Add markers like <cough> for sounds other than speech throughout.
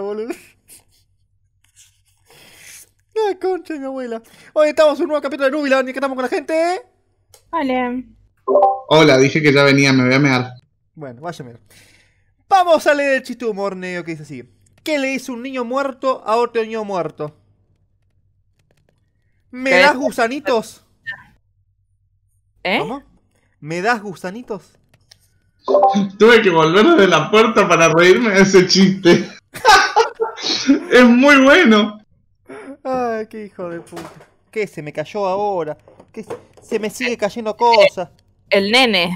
boludo. <laughs> concha mi abuela. Hoy estamos en un nuevo capítulo de Nubila, ¿ni que estamos con la gente. ¿eh? Hola. Hola, dije que ya venía, me voy a mear. Bueno, vaya Vamos a leer el chiste de humor que dice así. ¿Qué le dice un niño muerto a otro niño muerto? ¿Me das gusanitos? ¿Eh? ¿Me das gusanitos? Tuve que volver de la puerta para reírme de ese chiste. <laughs> es muy bueno. Ay, qué hijo de puta. ¿Qué se me cayó ahora? ¿Qué se, me sigue cayendo cosas? El nene.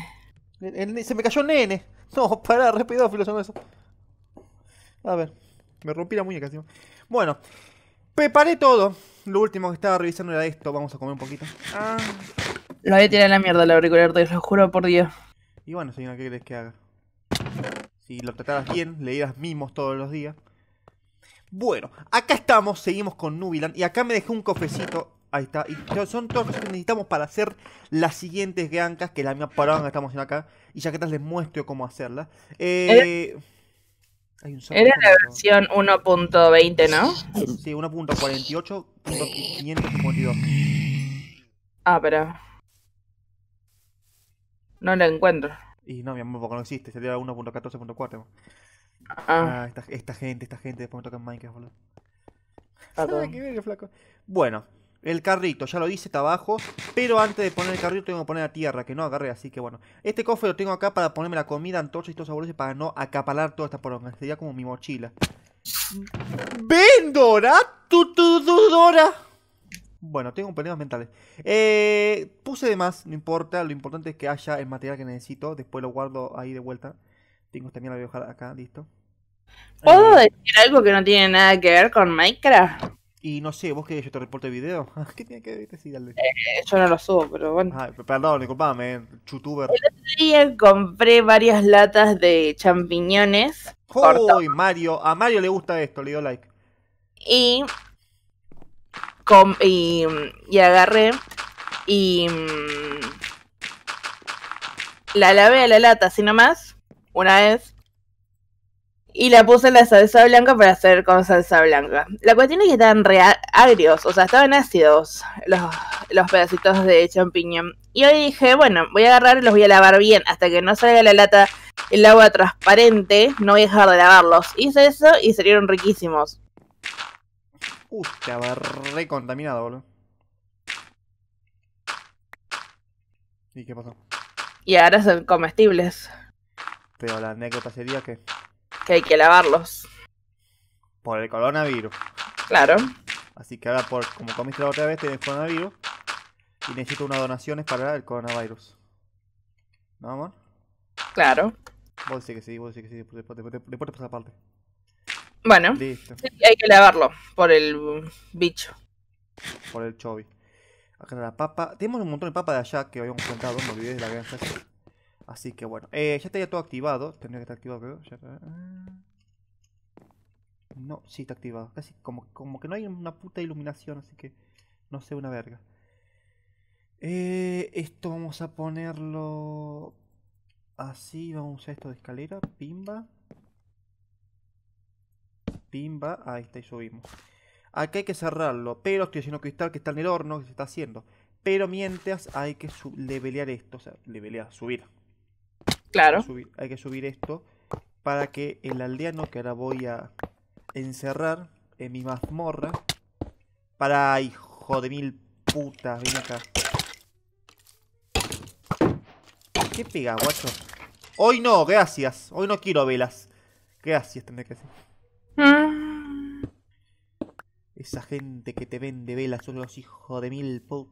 se me cayó nene. No, pará, rápido, filosofía. eso. A ver, me rompí la muñeca, Bueno, preparé todo. Lo último que estaba revisando era esto. Vamos a comer un poquito. Lo voy a tirar a la mierda el auricular, te lo juro por Dios. Y bueno, señora, ¿qué querés que haga? Si lo tratabas bien, le mismos mimos todos los días. Bueno, acá estamos, seguimos con Nubilan. Y acá me dejé un cofecito, Ahí está. Y son todos los que necesitamos para hacer las siguientes gancas Que la misma parada que estamos haciendo acá. Y ya que tal les muestro cómo hacerla. Era la versión 1.20, ¿no? Sí, 1.48.552. Ah, pero. No la encuentro. Y no, mi amor, porque no existe, salió a 1.14.4. Ah, esta, esta, gente, esta gente, después me en Minecraft, boludo. Ah, bueno, el carrito, ya lo hice, está abajo. Pero antes de poner el carrito tengo que poner la tierra, que no agarré, así que bueno. Este cofre lo tengo acá para ponerme la comida, antorcha y todos sabores para no acaparar toda esta poronga. Sería como mi mochila. Mm. ¡Vendora! Dora! Bueno, tengo problemas mentales. Eh, puse de más, no importa. Lo importante es que haya el material que necesito. Después lo guardo ahí de vuelta. Tengo también la vieja acá, listo. ¿Puedo eh, decir algo que no tiene nada que ver con Minecraft? Y no sé, vos que yo te reporte el video. <laughs> ¿Qué tiene que ver? Este? Eh, yo no lo subo, pero bueno. perdón, disculpame, eh, youtuber. El día compré varias latas de champiñones. ¡Uy, Mario! A Mario le gusta esto, le dio like. Y y, agarré y mm, la lavé a la lata así nomás, una vez. Y la puse en la salsa blanca para hacer con salsa blanca. La cuestión es que estaban agrios, o sea, estaban ácidos los, los pedacitos de champiñón. Y hoy dije, bueno, voy a agarrar y los voy a lavar bien. Hasta que no salga la lata el agua transparente, no voy a dejar de lavarlos. Hice eso y salieron riquísimos. Uh, estaba re contaminado, boludo. ¿Y qué pasó? Y ahora son comestibles. Pero la anécdota sería que... Que hay que lavarlos. Por el coronavirus. Claro. Así que ahora, por como comiste la otra vez, tienes coronavirus. Y necesito unas donaciones para el coronavirus. ¿No, amor? Claro. Vos decís que sí, vos decís que sí. Después, te aparte. Bueno, hay que lavarlo por el bicho. Por el chobi Acá la papa. Tenemos un montón de papa de allá que habíamos contado, me olvidé de la granja. Así que bueno, eh, ya está todo activado. Tendría que estar activado, creo. No, sí está activado. Casi como, que no hay una puta iluminación, así que no sé una verga. Eh, esto vamos a ponerlo así. Vamos a usar esto de escalera. Pimba. Ahí está, y subimos. Aquí hay que cerrarlo, pero estoy haciendo cristal que está en el horno, que se está haciendo. Pero mientras hay que levelear esto, o sea, levelear, subir. Claro. Hay que subir, esto para que el aldeano que ahora voy a encerrar en mi mazmorra. Para, hijo de mil putas, ven acá. ¿Qué pega, guacho? Hoy no, gracias. Hoy no quiero velas. Gracias, tendré que decir. Esa gente que te vende velas son los hijos de mil put.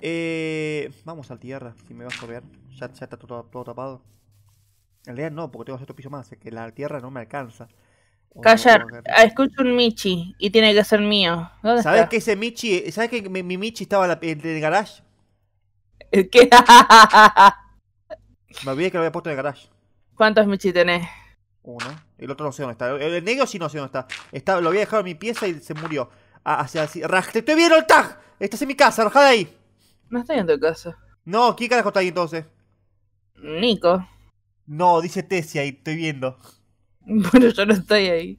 Eh, vamos al tierra, si me vas a ver. Ya, está todo, tapado. En realidad no, porque tengo otro piso más, es que la tierra no me alcanza. Callar, ah, escucho un Michi y tiene que ser mío. ¿Sabes que ese Michi, sabes que mi, Michi estaba en, el garage? ¿Qué? <laughs> me olvidé que lo había puesto en el garage. ¿Cuántos Michi tenés? Uno. El otro no sé dónde está. El, negro sí no sé dónde está. está. Lo había dejado en mi pieza y se murió. Ah, hacia así. raste te estoy viendo el tag. Estás en mi casa, arrojada ahí. No estoy en tu casa. No, ¿quién carajo está ahí entonces? Nico. No, dice Tessia ahí, estoy viendo. <laughs> Bueno, yo no estoy ahí.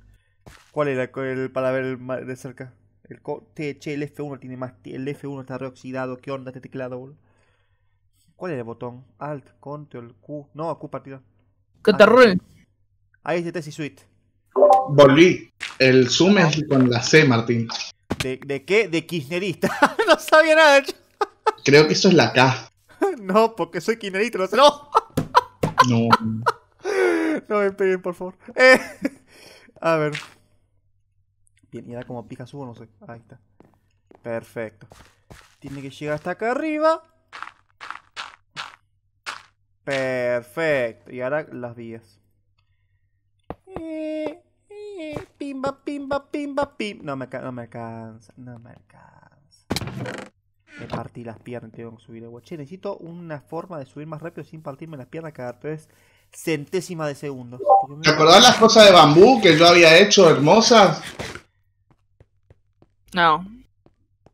¿Cuál era el, para ver de cerca? El T, che, el F1 tiene más. El F1 está reoxidado. ¿Qué onda este teclado, ¿Cuál era el botón? Alt, Control, Q. No, Q partida. Control. Ah, Ahí dice Tesis Suite. Volví. El Zoom es con la C, Martín. ¿De, qué? De kirchnerista. <laughs> no sabía nada. Creo que eso es la K. <laughs> no, porque soy kirchnerista, no No. <laughs> no. me peguen, por favor. Eh, a ver. Bien, y ahora como pija subo, no sé. Ahí está. Perfecto. Tiene que llegar hasta acá arriba. Perfecto. Y ahora las vías pimba, pimba, pimba, pim. No me, no me alcanza, no me alcanza. Me partí las piernas, tengo que subir el Necesito una forma de subir más rápido sin partirme las piernas cada tres centésimas de segundos ¿Te acordás las cosas de bambú que yo había hecho hermosas? No.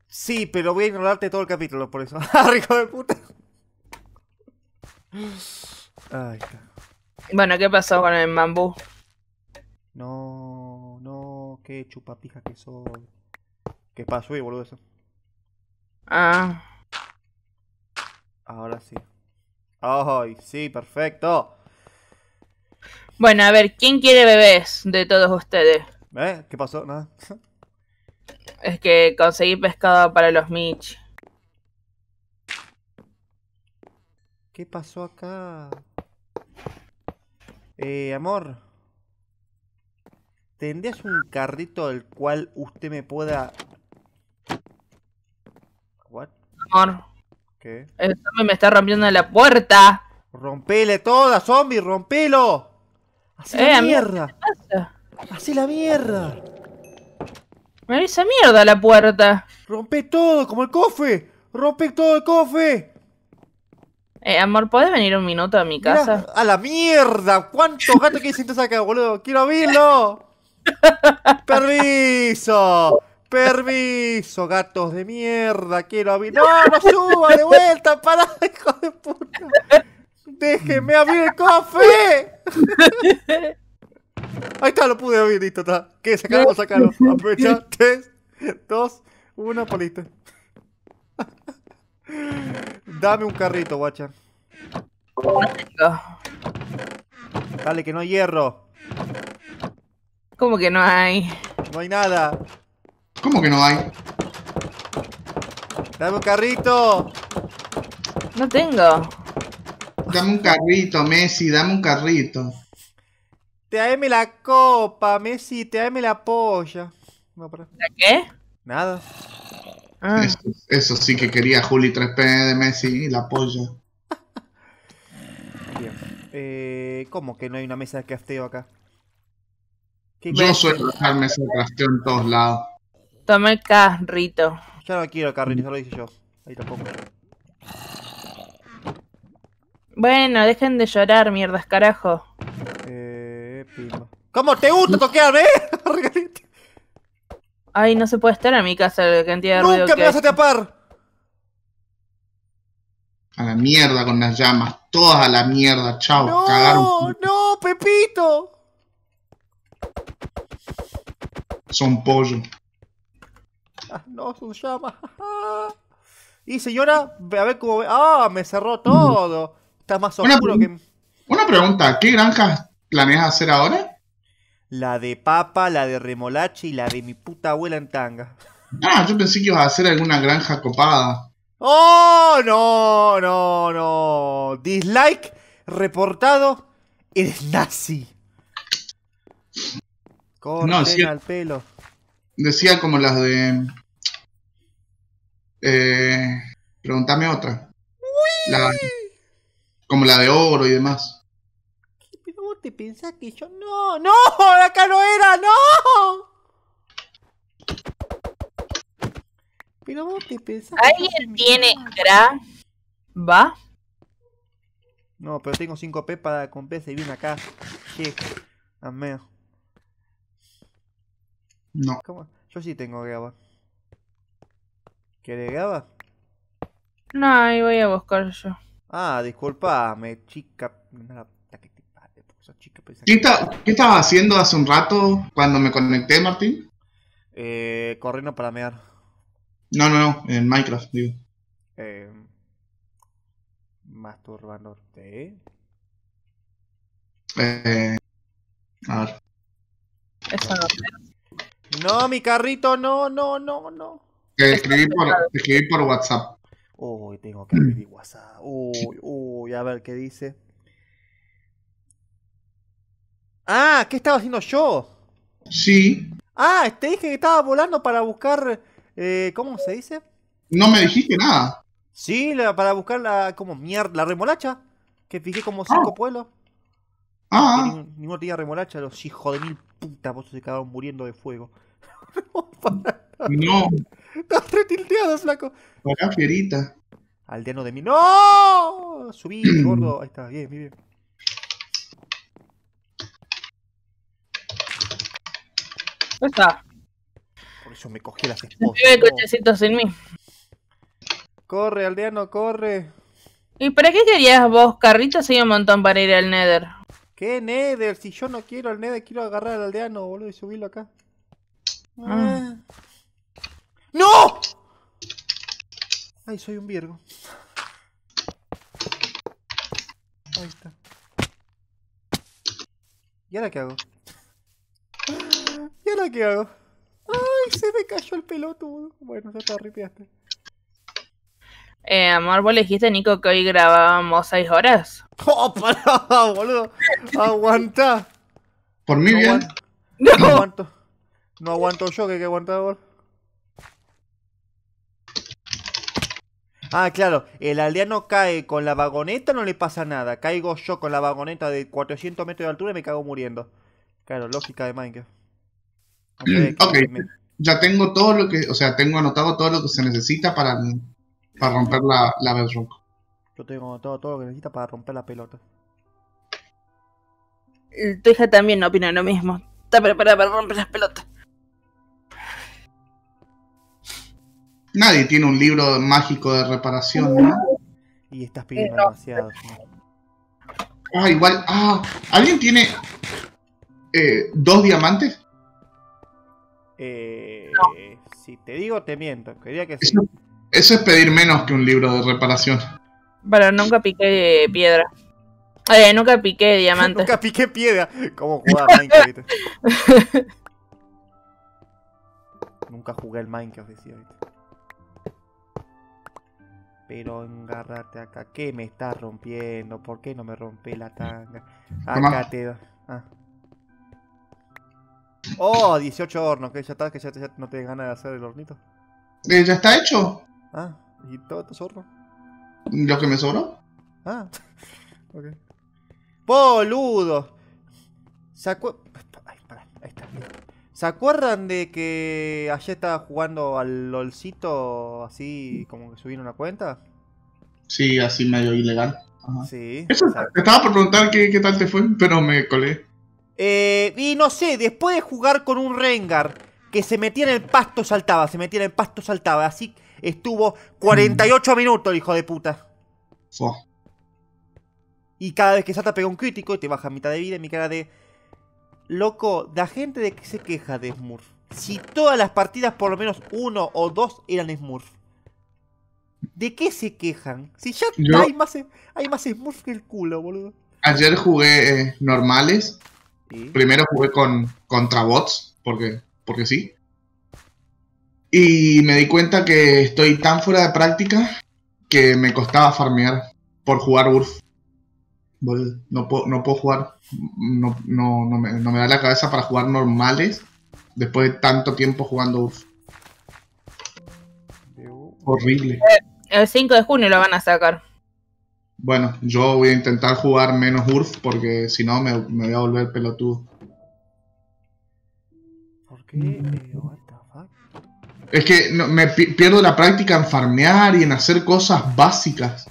Sí, pero voy a ignorarte todo el capítulo por eso. ¡Rico <laughs> ah, de puta! Ay, bueno, ¿qué pasó con el bambú? No, no, qué chupapija que soy. ¿Qué pasó, y boludo, eso? Ah. Ahora sí. ¡Ay, sí, perfecto! Bueno, a ver, ¿quién quiere bebés de todos ustedes? ¿Eh? ¿Qué pasó? Nada. Es que conseguí pescado para los Mitch. ¿Qué pasó acá? Eh, amor. ¿Tendrías un carrito al cual usted me pueda... What? Amor. ¿Qué? El zombie me está rompiendo la puerta. Rompele toda, zombie, rompelo. Hacé la eh, mierda. Hacé la mierda. Me esa mierda la puerta. Rompe todo, como el cofre. Rompe todo el cofre. Eh, amor, ¿podés venir un minuto a mi casa? a la mierda. ¿Cuántos gatos que hiciste sacar? boludo? Quiero abrirlo. <laughs> permiso, permiso, gatos de mierda, quiero abrir. No, no suba de vuelta, para, hijo de puta. Déjeme abrir el café. <laughs> Ahí está, lo pude abrir, listo, está. ¿Qué? Sacarlo, sacarlo. Aprovecha, 3, dos, 1, palito. Pues Dame un carrito, guacha. Dale, que no hay hierro. ¿Cómo que no hay? No hay nada. ¿Cómo que no hay? Dame un carrito. No tengo. Dame un carrito, Messi, dame un carrito. Te dame la copa, Messi, te dame la polla. qué? Nada. Ah. Eso, sí que quería Juli 3P de Messi y la polla. <laughs> Bien. Eh, ¿Cómo que no hay una mesa de casteo acá? Yo suelo dejarme ese trasteo en todos lados. Toma el carrito. Ya no quiero carrito, solo lo hice yo. Ahí tampoco. Bueno, dejen de llorar, mierdas, carajo. Eh, ¿Cómo te gusta toquearme? eh? <laughs> Ay, no se puede estar en mi casa la cantidad de ¡Nunca me vas a tapar! A la mierda con las llamas, todas a la mierda, chao, no, No, Pepito. Son pollo. Ah, no, son llamas. y señora, a ver cómo ¡Ah! Me cerró todo. Está más oscuro que. Una pregunta: ¿qué granjas planeas hacer ahora? La de papa, la de remolacha y la de mi puta abuela en tanga. Ah, yo pensé que ibas a hacer alguna granja copada. ¡Oh! No, no, no. Dislike reportado. Eres nazi no, decía, al pelo. Decía como las de. Eh, preguntame otra. como la de oro y demás. Pero vos te pensás que yo. ¡No! ¡No! ¡Acá no era! ¡No! Pero vos te pensás. ¿Alguien tiene ¿Va? No, pero tengo 5 p para compensar y vine acá. ¿Qué? Amén. No. Yo sí tengo gaba ¿Quieres gaba? No, ahí voy a buscar yo. Ah, disculpa me chica. ¿Qué, estaba haciendo hace un rato cuando me conecté, Martín? Eh, corriendo para mear. No, no, no, en Minecraft, digo. Em, eh, a ver. Esa no. No, mi carrito, no, no, no, no. Te escribí por, WhatsApp. Uy, tengo que abrir WhatsApp. Uy, uy, a ver qué dice. Ah, ¿qué estaba haciendo yo? Sí. Ah, te dije que estaba volando para buscar. Eh, ¿Cómo se dice? No me dijiste nada. Sí, para buscar la. ¿Cómo? mierda? La remolacha. Que fijé como cinco ah. pueblos. Ah. ni, ninguno tenía remolacha, los hijos de mil puta, vos se quedaron muriendo de fuego. <laughs> no. Estás retilteado, flaco. Para fierita. Aldeano de mí. ¡No! Subí, <clears throat> gordo. Ahí está, bien, bien, bien. está? Por eso me cogí las esposas. sin mí. Corre, aldeano, corre. ¿Y para qué querías vos? Carritos y un montón para ir al Nether. ¿Qué Nether? Si yo no quiero el Nether, quiero agarrar al aldeano, boludo, y subirlo acá. Ah. ¡No! Ay, soy un Virgo. Ahí está. ¿Y ahora qué hago? ¿Y ahora qué hago? ¡Ay, se me cayó el pelotudo! Bueno, se te arrepiaste eh, amor, vos le dijiste, Nico, que hoy grabábamos seis horas. <laughs> Oh, pará, boludo. Aguanta. Por mí bien. No. aguanto. No aguanto yo, que hay que aguantar, boludo. Ah, claro, el aldeano cae con la vagoneta, no le pasa nada. Caigo yo con la vagoneta de 400 metros de altura y me cago muriendo. Claro, lógica de Minecraft. Mm, ok, ya tengo todo lo que, o sea, tengo anotado todo lo que se necesita para para romper la, la Yo tengo todo, todo lo que necesita para romper la pelota. Tu hija también opina lo mismo. Está preparada para romper las pelotas. Nadie tiene un libro mágico de reparación, ¿no? Y estás pidiendo demasiado. Ah, igual. Ah, ¿alguien tiene eh, dos diamantes? Eh, Si te digo, te miento. Quería que sí. Eso es pedir menos que un libro de reparación. Pero nunca piqué piedra. Eh, nunca piqué <laughs> diamante. nunca piqué piedra. ¿Cómo jugar Minecraft? <laughs> nunca jugué el Minecraft, decía Pero engárrate acá. ¿Qué me estás rompiendo? ¿Por qué no me rompe la tanga? Acá te da ah. Oh, 18 hornos. Que ya estás? que ya, no te ganas de hacer el hornito. Eh, ya está hecho. Ah, ¿y todo tu zorro? ¿Lo que me sobró? Ah, <laughs> ok. ¡Boludo! ahí está. ¿Se acuerdan de que ayer estaba jugando al LOLcito así como que subieron una cuenta? Sí, así medio ilegal. Ajá. Sí. Eso, estaba por preguntar qué, qué, tal te fue, pero me colé. Eh, y no sé, después de jugar con un Rengar que se metía en el pasto, saltaba, se metía en el pasto, saltaba, así Estuvo 48 mm. minutos, hijo de puta. Y cada vez que Sata pega un crítico y te baja mitad de vida, y mi cara de. Loco, la gente de que se queja de Smurf. Si todas las partidas, por lo menos uno o dos, eran Smurf. ¿De qué se quejan? Si ya hay, más, hay más Smurf que el culo, boludo. Ayer jugué eh, normales. Primero jugué con contra bots, porque, porque sí. Y me di cuenta que estoy tan fuera de práctica que me costaba farmear por jugar Urf. No puedo, no puedo jugar, no, me, da la cabeza para jugar normales después de tanto tiempo jugando Urf. Horrible. Eh, el 5 de junio lo van a sacar. Bueno, yo voy a intentar jugar menos Urf porque si no me, voy a volver pelotudo. ¿Por qué? Eh, es que no, me pierdo la práctica en farmear y en hacer cosas básicas.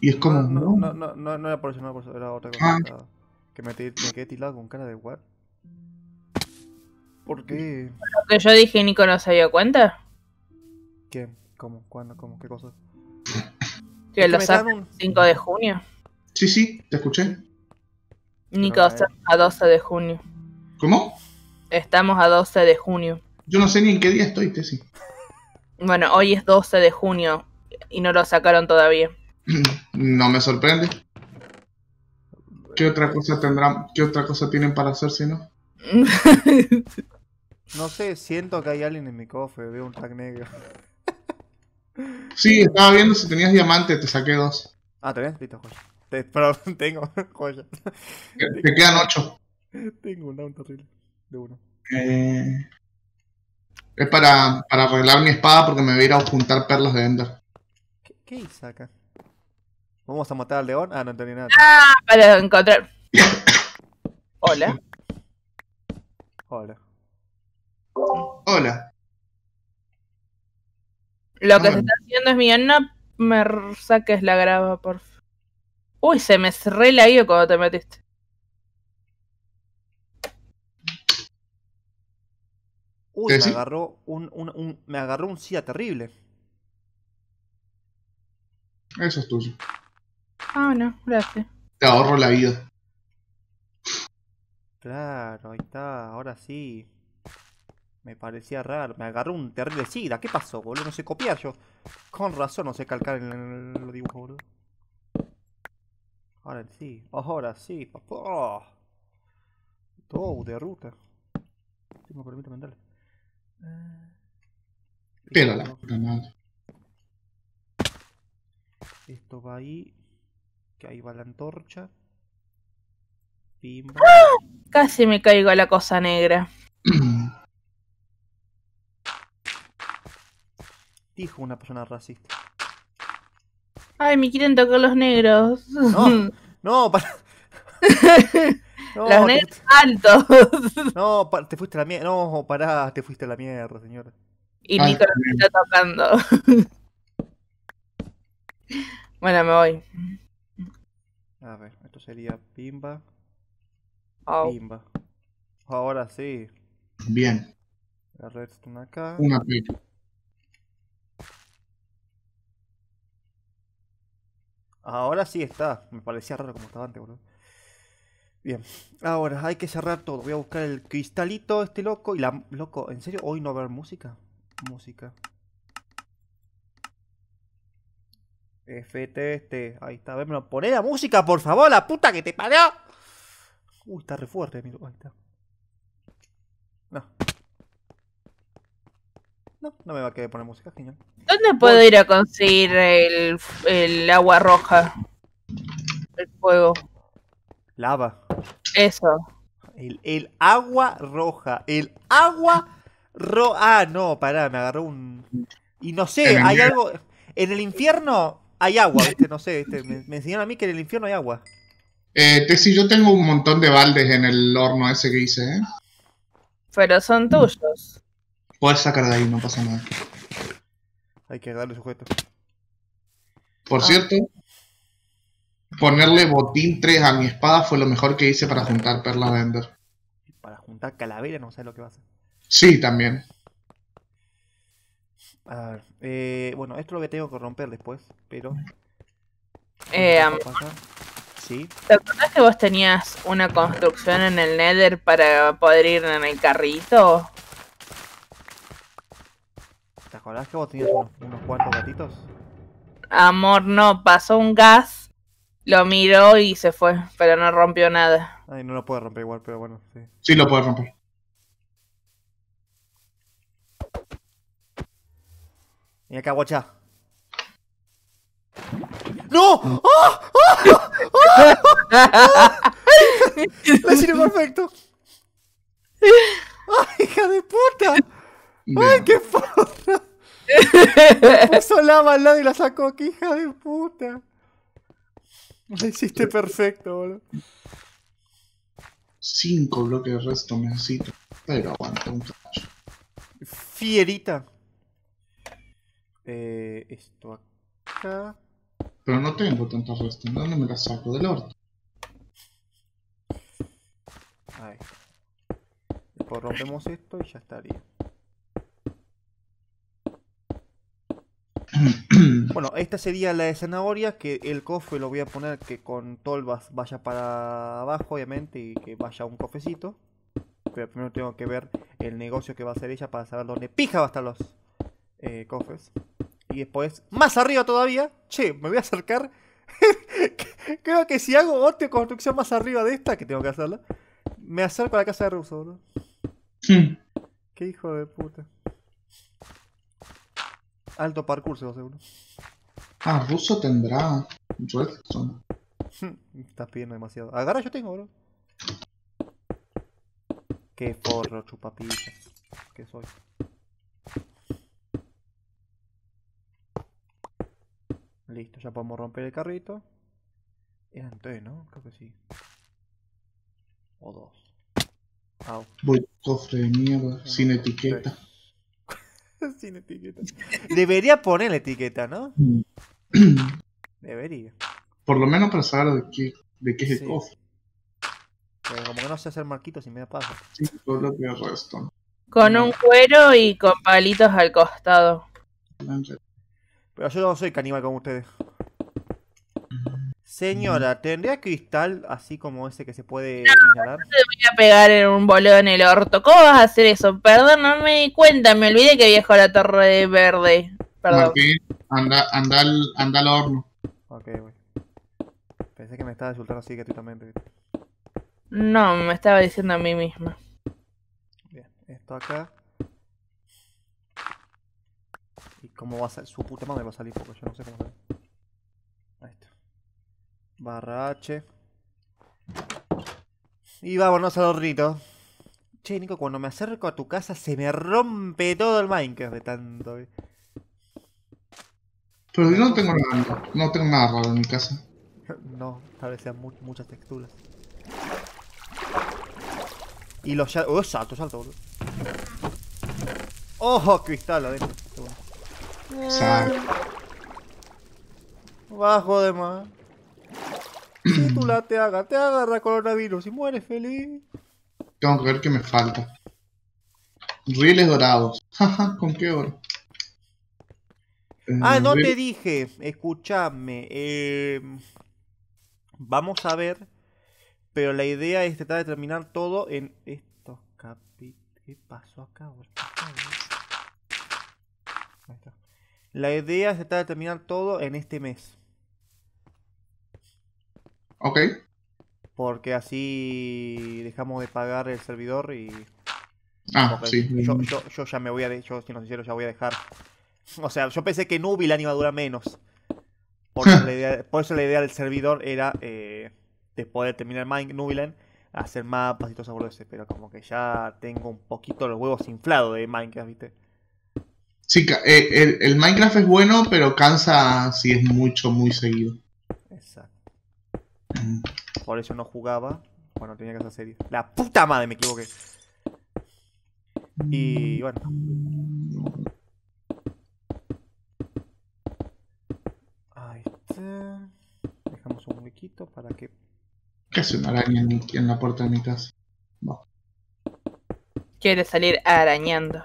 Y es como. No, no, no, no, no era por eso, no era por eso, era otra cosa. Ah. Que me, me, quedé tilado con cara de what. ¿Por qué? Lo que yo dije, Nico no se dio cuenta. ¿Qué? ¿Cómo? ¿Cuándo? ¿Cómo? ¿Qué cosa? Que lo sacan el 5 de junio. Sí, sí, te escuché. Nico, estamos a 12 de junio. ¿Cómo? Estamos a 12 de junio. Yo no sé ni en qué día estoy, Tessy. Bueno, hoy es 12 de junio y no lo sacaron todavía. <clears throat> No me sorprende. ¿Qué otra cosa tendrán, qué otra cosa tienen para hacer si no? <laughs> no sé, siento que hay alguien en mi cofre, veo un tag negro. <laughs> sí, estaba viendo si tenías diamante, te saqué dos. Ah, ¿te ves? Listo, joya. Te, <laughs> tengo joya. Te, quedan ocho. Tengo un down terrible de uno. Eh... Es para, para arreglar mi espada porque me voy a ir a juntar perlas de Ender. ¿Qué, qué hice acá? ¿Vamos a matar al león? Ah, no entendí nada. Ah, para encontrar. <coughs> Hola. Hola. Hola. Lo que se está haciendo es mío, no me saques la grava, por favor. Uy, se me re la cuando te metiste. Uy, me agarró un, SIDA terrible. Eso es tuyo. Ah, bueno, gracias. Te ahorro la vida. Claro, ahí está, ahora sí. Me parecía raro, me agarró un terrible SIDA. ¿Qué pasó, boludo? No sé copiar yo. Con razón no sé calcar en el, boludo. Ahora sí, ahora sí, papá. Todo de ruta. Si me permite mandarle. Ah. Pero la Esto va ahí. Que ahí va la antorcha. ¡Ah! Casi me caigo a la cosa negra. <clears throat> Dijo una persona racista. Ay, me quieren tocar los negros. No, <laughs> no, para. <laughs> No, Los altos. No, te fuiste a la mierda. No, pará, te fuiste a la mierda, señora. Y ah. está tocando. <laughs> bueno, me voy. A ver, esto sería pimba. Pimba. Ahora sí. Bien. La red está acá. Una Ahora sí está. Me parecía raro como estaba antes, boludo. Bien, ahora hay que cerrar todo. Voy a buscar el cristalito, este loco. Y la. Loco, ¿en serio? ¿Hoy no va a haber música? Música. este ahí está. Vémonos, poné la música, por favor, la puta que te parió. Uy, está re fuerte, mira. Ahí está. No. No, no me va a querer poner música, genial. ¿Dónde puedo ir a conseguir el agua roja? El fuego. Lava. Eso. El, agua roja. El agua roja. Ah, no, pará, me agarró un. Y no sé, hay algo. En el infierno hay agua, ¿viste? no sé. Me, enseñaron a mí que en el infierno hay agua. Eh, Tessi, yo tengo un montón de baldes en el horno ese que hice, ¿eh? Pero son mm. tuyos. Puedes sacar de ahí, no pasa nada. Hay que darle sujeto. Por ah. cierto, ponerle botín 3 a mi espada fue lo mejor que hice para juntar Perla vender Para juntar calavera, no sé lo que va a hacer. Sí, también. A ver, eh, bueno, esto lo que tengo que romper después, pero. Eh, ¿Sí? ¿Te acuerdas que vos tenías una construcción en el Nether para poder ir en el carrito? ¿Te acordás que vos tenías unos cuantos gatitos? Amor, no, pasó un gas lo miró y se fue, pero no rompió nada. Ay, no lo puede romper igual, pero bueno, sí. Sí, lo puede romper. Mira acá, guacha. ¡No! ¡Oh! ¡Oh! ¡Oh! ¡La perfecto! ¡Ay, hija de puta! ¡Ay, qué puta! Puso lava al lado y la sacó aquí, hija de puta. <laughs> Lo hiciste perfecto, boludo. Cinco bloques de resto necesito. Pero aguanta un caballo. Fierita. Eh, esto acá. Pero no tengo tantos restos ¿Dónde me las saco? Del orto. Ahí. rompemos esto y ya estaría. <clears throat> bueno, esta sería la de zanahoria, que el cofre lo voy a poner que con tolvas vaya para abajo, obviamente, y que vaya un cofecito, Pero primero tengo que ver el negocio que va a hacer ella para saber dónde pija va a estar los eh, cofres. Y después, más arriba todavía, che, me voy a acercar. <laughs> Creo que si hago otra construcción más arriba de esta, que tengo que hacerla, me acerco a la casa de Ruso. boludo. ¿no? Hmm. Qué hijo de puta alto parkour, seguro. Ah, ruso tendrá redstone. <laughs> Estás pidiendo demasiado. Agarra, yo tengo, bro. Qué porro chupapilla. Qué soy. Listo, ya podemos romper el carrito. Eran tres, ¿no? Creo que sí. O dos. Au. Voy, cofre de mierda, sin etiqueta. <laughs> Sin etiqueta. Debería poner la etiqueta, ¿no? Mm. Debería. Por lo menos para saber de qué, de qué es el Pero como que no sé hacer marquitos y me da Con un cuero y con palitos al costado. Pero yo no soy caníbal como ustedes. Señora, ¿tendría cristal así como ese que se puede no, inhalar? No te voy a pegar en un boludo en el orto. ¿Cómo vas a hacer eso? Perdón, no me di cuenta. Me olvidé que viejo la torre de verde. Perdón. Martín, anda, anda, al, anda al horno. Ok, güey. Pensé que me estaba insultando así que también. No, me estaba diciendo a mí misma. Bien, esto acá. ¿Y cómo va a salir? Su puta madre va a salir porque yo no sé cómo salir barra Y vámonos al hornito. Che, Nico, cuando me acerco a tu casa se me rompe todo el Minecraft de tanto. Pero yo no tengo nada, no tengo nada en mi casa. <laughs> No, tal vez sean muchas texturas. Y los ya... Oh, salto, salto, boludo. cristal adentro! Sal Bajo de más te haga, te agarra coronavirus y mueres feliz. Tengo que ver qué me falta. Riles dorados. <laughs> ¿Con qué oro? Ah, no eh, te dije. Escuchadme. Em, vamos a ver. Pero la idea es tratar de terminar todo en estos capítulos. ¿Qué pasó acá, La idea es tratar de terminar todo en este mes. Ok. Porque así dejamos de pagar el servidor y. Ah, sí. Yo, ya me voy a. De... Yo, no sincero, ya voy a dejar. O sea, yo pensé que Nubilan iba a durar menos. <laughs> Por, eso la idea del servidor era. después eh, de terminar Nubilan, hacer mapas y todo eso, Pero como que ya tengo un poquito los huevos inflados de Minecraft, ¿viste? Sí, eh, el, el Minecraft es bueno, pero cansa si es mucho, muy seguido. Exacto. Por eso no jugaba. Bueno, tenía que hacer serie. La puta madre, me equivoqué. Y bueno. Ahí está. Dejamos un huequito para que. Casi una araña en, la puerta de mi casa. No. Quiere salir arañando.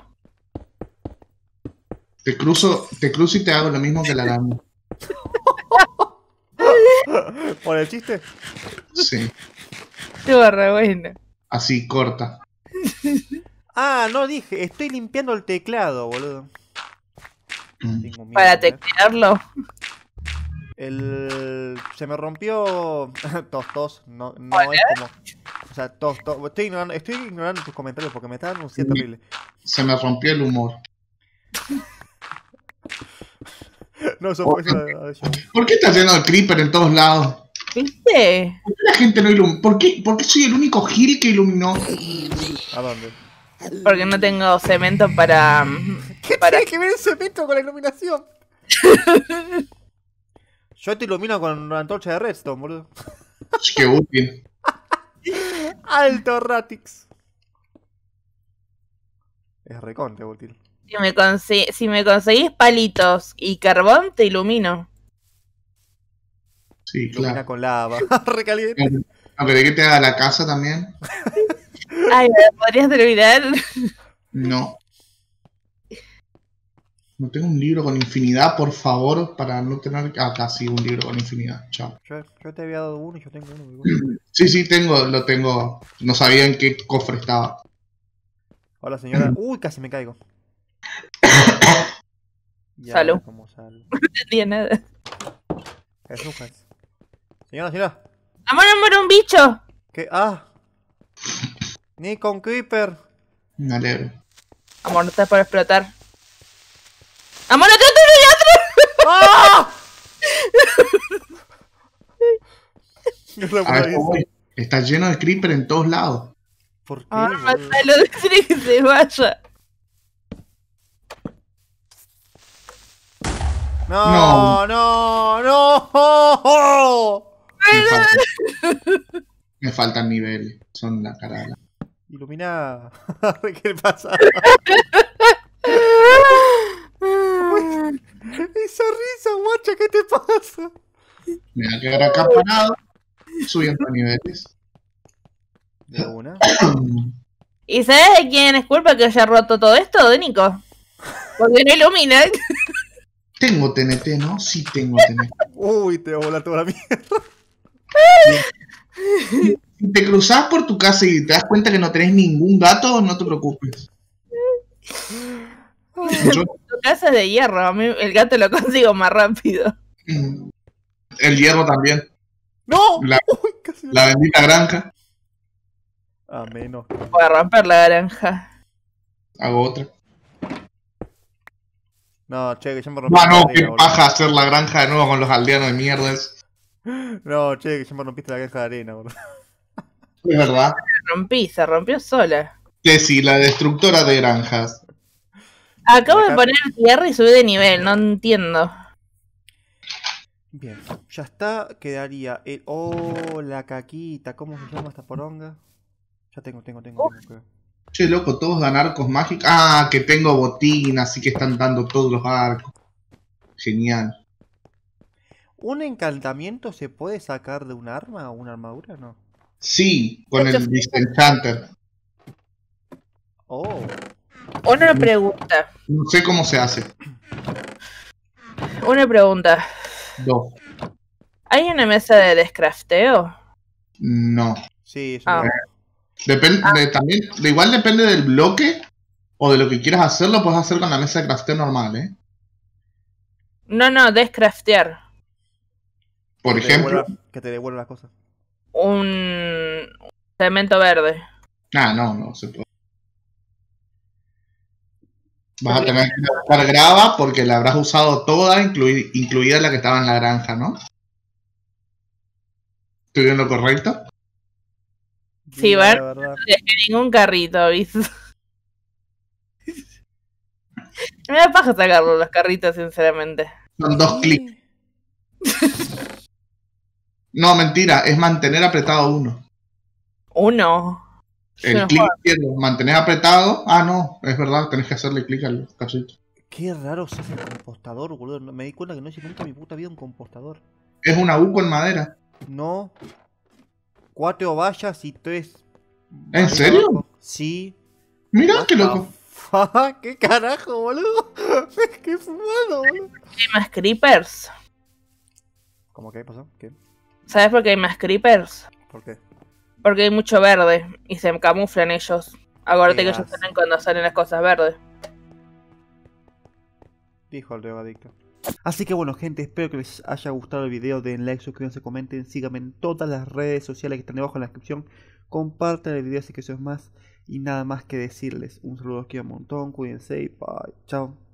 Te cruzo, te cruzo y te hago lo mismo que la araña. <laughs> <laughs> ¿Por el chiste? Sí. Estuvo re bueno. Así corta. <laughs> Ah, no dije, estoy limpiando el teclado, boludo. Mm. Para ¿eh? teclarlo. El... Se me rompió... <laughs> tos, tos. No, no es como... O sea, tos, tos. Estoy ignorando, tus comentarios porque me están anunciando mm. horrible Se me rompió el humor. <laughs> No, eso fue ¿Por qué está lleno de creeper en todos lados? ¿Por qué la gente no ilumina? ¿Por qué, soy el único Gil que iluminó? ¿A dónde? Porque no tengo cemento para. Mm, ¿Qué para... que ver cemento con la iluminación? <laughs> Yo te ilumino con una antorcha de redstone, boludo. Es útil. Alto Ratix. Es reconte útil. Si me, si me conseguís palitos y carbón, te ilumino. Sí, claro. con lava. <laughs> Recaliente. A ver, ah, que te haga la casa también. Ay, ¿podrías terminar? No. No tengo un libro con infinidad, por favor, para no tener. Ah, casi un libro con infinidad. Chao. Yo, yo te había dado uno y yo tengo uno. <clears throat> Sí, sí, tengo, lo tengo. No sabía en qué cofre estaba. Hola, señora. Uy, casi me caigo. Ya Salud. Como sal. <laughs> No entendía nada. Jesús. Señora, señora. Amor, amor, un bicho. ¿Qué? Ah. Ni con Creeper. Me alegro. Amor, no estás para explotar. Amor, otro, otro, otro. ¡Ah! <laughs> está lleno de creeper en todos lados. ¿Por qué? Ah, lo decir que se vaya. No, no, no. Me, <laughs> faltan, niveles. Son la cara. La... Iluminada. <laughs> ¿Qué pasa? <laughs> Esa risa, guacha, ¿qué te pasa? Me voy a quedar acampanado subiendo niveles. una. ¿Y sabes de quién es culpa que haya roto todo esto, de Nico? Porque no ilumina. Tengo TNT, ¿no? Sí, tengo TNT. Uy, te voy a volar toda la mierda. Si te cruzas por tu casa y te das cuenta que no tenés ningún gato, no te preocupes. Tu casa es de hierro, a mí el gato lo consigo más rápido. Mm, el hierro también. ¡No! La, <laughs> bendita granja. A ah, menos. Voy a romper la granja. Hago otra. No, che, que ya me rompiste ah, no, qué paja hacer la granja de nuevo con los aldeanos de mierdas. No, che, que ya me rompiste la granja de arena, Es verdad. Se rompí, se rompió sola. Que sí, la destructora de granjas. Acabo de poner tierra y subí de nivel, no entiendo. Bien, ya está, quedaría el... Oh, la caquita, ¿cómo se llama esta poronga? Ya tengo, tengo. tengo. Oh. Che, loco, todos dan arcos mágicos. Ah, que tengo botín, así que están dando todos los arcos. Genial. ¿Un encantamiento se puede sacar de un arma o una armadura, no? Sí, con el Disenchanter. Oh. Una pregunta. No sé cómo se hace. Una pregunta. Dos. ¿Hay una mesa de descrafteo? No. Sí, eso ah, Depende, ah. también, igual depende del bloque o de lo que quieras hacer, lo puedes hacer con la mesa de crafteo normal, ¿eh? No, no, descraftear. Por ejemplo. que te devuelva las cosas. Un cemento verde. Ah, no, no se puede. Vas a tener que buscar grava porque la habrás usado toda, incluida la que estaba en la granja, ¿no? ¿Estoy viendo lo correcto? Sí, ver. no ningún carrito, ¿viste? <laughs> Me da paja sacarlo los carritos, sinceramente. Son dos clics. no, mentira, es mantener apretado uno. Uno. El clic izquierdo, mantener apretado. Ah, no, es verdad, tenés que hacerle clic al casito. Qué raro se hace compostador, boludo. Me di cuenta que no hice nunca en mi puta vida un compostador. Es una U con madera. No, cuatro vallas y tres. ¿En serio? Sí. Mira, qué loco. <laughs> ¿Qué carajo, boludo? <laughs> qué fumado, boludo. Hay más creepers. ¿Cómo que pasó? ¿Qué? ¿Sabes por qué hay más creepers? ¿Por qué? Porque hay mucho verde y se camuflan ellos. Acuérdate que ellos salen cuando salen las cosas verdes. Dijo el drogadicto. Así que bueno gente, espero que les haya gustado el video, den like, suscríbanse, comenten, síganme en todas las redes sociales que están debajo en la descripción, compartan el video así que eso más y nada más que decirles, un saludo aquí un montón, cuídense y bye, chao.